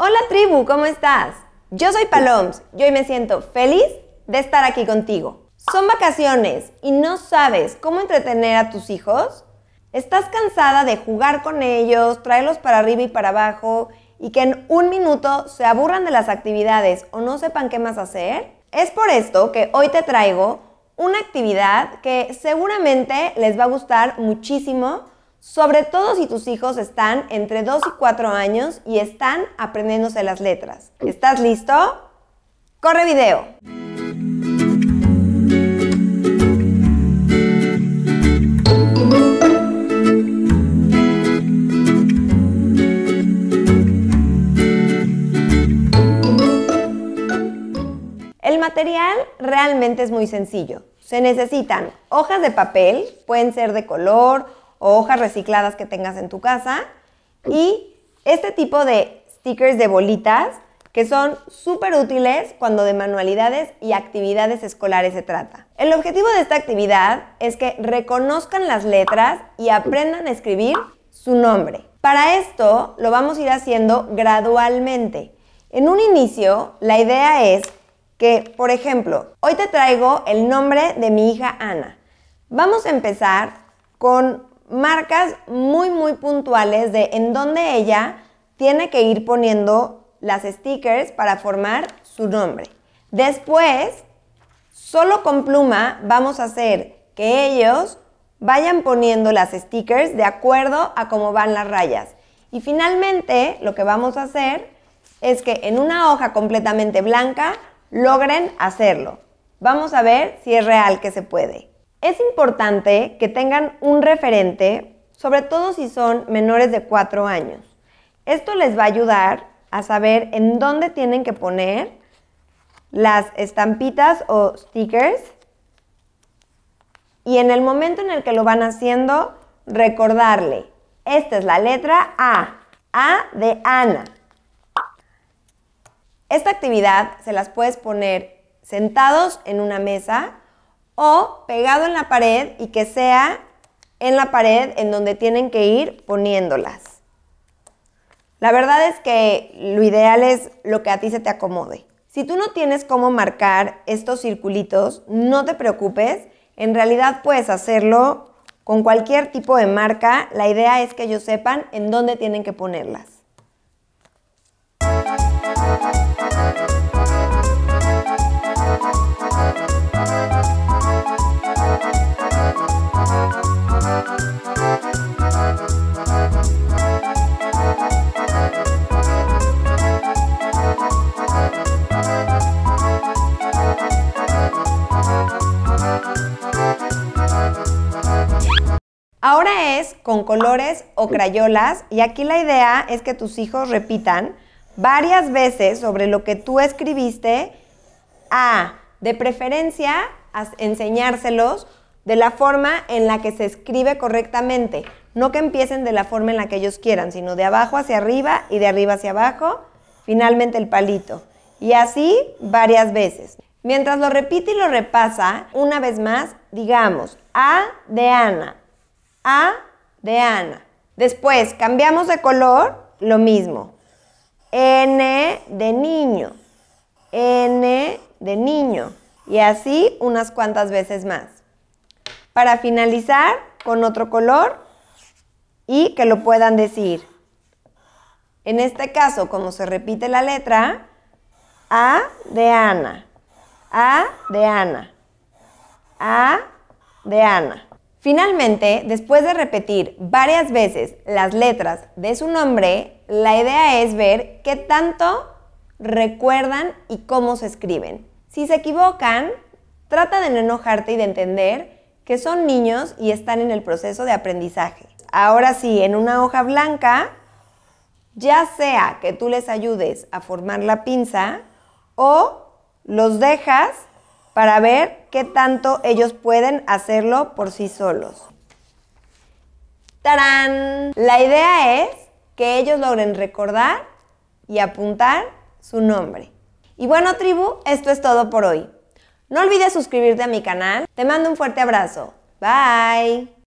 Hola tribu, ¿cómo estás? Yo soy Paloms y hoy me siento feliz de estar aquí contigo. ¿Son vacaciones y no sabes cómo entretener a tus hijos? ¿Estás cansada de jugar con ellos, traerlos para arriba y para abajo y que en un minuto se aburran de las actividades o no sepan qué más hacer? Es por esto que hoy te traigo una actividad que seguramente les va a gustar muchísimo sobre todo si tus hijos están entre 2 y 4 años y están aprendiéndose las letras. ¿Estás listo? ¡Corre video! El material realmente es muy sencillo. Se necesitan hojas de papel, pueden ser de color, o hojas recicladas que tengas en tu casa. Y este tipo de stickers de bolitas que son súper útiles cuando de manualidades y actividades escolares se trata. El objetivo de esta actividad es que reconozcan las letras y aprendan a escribir su nombre. Para esto lo vamos a ir haciendo gradualmente. En un inicio, la idea es que, por ejemplo, hoy te traigo el nombre de mi hija Ana. Vamos a empezar con marcas muy, muy puntuales de en donde ella tiene que ir poniendo las stickers para formar su nombre. Después, solo con pluma vamos a hacer que ellos vayan poniendo las stickers de acuerdo a cómo van las rayas. Y finalmente, lo que vamos a hacer es que en una hoja completamente blanca logren hacerlo. Vamos a ver si es real que se puede. Es importante que tengan un referente, sobre todo si son menores de 4 años. Esto les va a ayudar a saber en dónde tienen que poner las estampitas o stickers y en el momento en el que lo van haciendo, recordarle, esta es la letra A, A de Ana. Esta actividad se las puedes poner sentados en una mesa o pegado en la pared y que sea en la pared en donde tienen que ir poniéndolas. La verdad es que lo ideal es lo que a ti se te acomode. Si tú no tienes cómo marcar estos circulitos, no te preocupes, en realidad puedes hacerlo con cualquier tipo de marca, la idea es que ellos sepan en dónde tienen que ponerlas. colores o crayolas y aquí la idea es que tus hijos repitan varias veces sobre lo que tú escribiste a, de preferencia, a enseñárselos de la forma en la que se escribe correctamente. No que empiecen de la forma en la que ellos quieran, sino de abajo hacia arriba y de arriba hacia abajo, finalmente el palito. Y así varias veces. Mientras lo repite y lo repasa, una vez más, digamos, A de Ana, A de Ana. Después cambiamos de color, lo mismo. N de niño, N de niño. Y así unas cuantas veces más. Para finalizar con otro color y que lo puedan decir. En este caso, como se repite la letra, A de Ana, A de Ana, A de Ana. Finalmente, después de repetir varias veces las letras de su nombre, la idea es ver qué tanto recuerdan y cómo se escriben. Si se equivocan, trata de no enojarte y de entender que son niños y están en el proceso de aprendizaje. Ahora sí, en una hoja blanca, ya sea que tú les ayudes a formar la pinza o los dejas para ver qué tanto ellos pueden hacerlo por sí solos. ¡Tarán! La idea es que ellos logren recordar y apuntar su nombre. Y bueno, tribu, esto es todo por hoy. No olvides suscribirte a mi canal. Te mando un fuerte abrazo. Bye.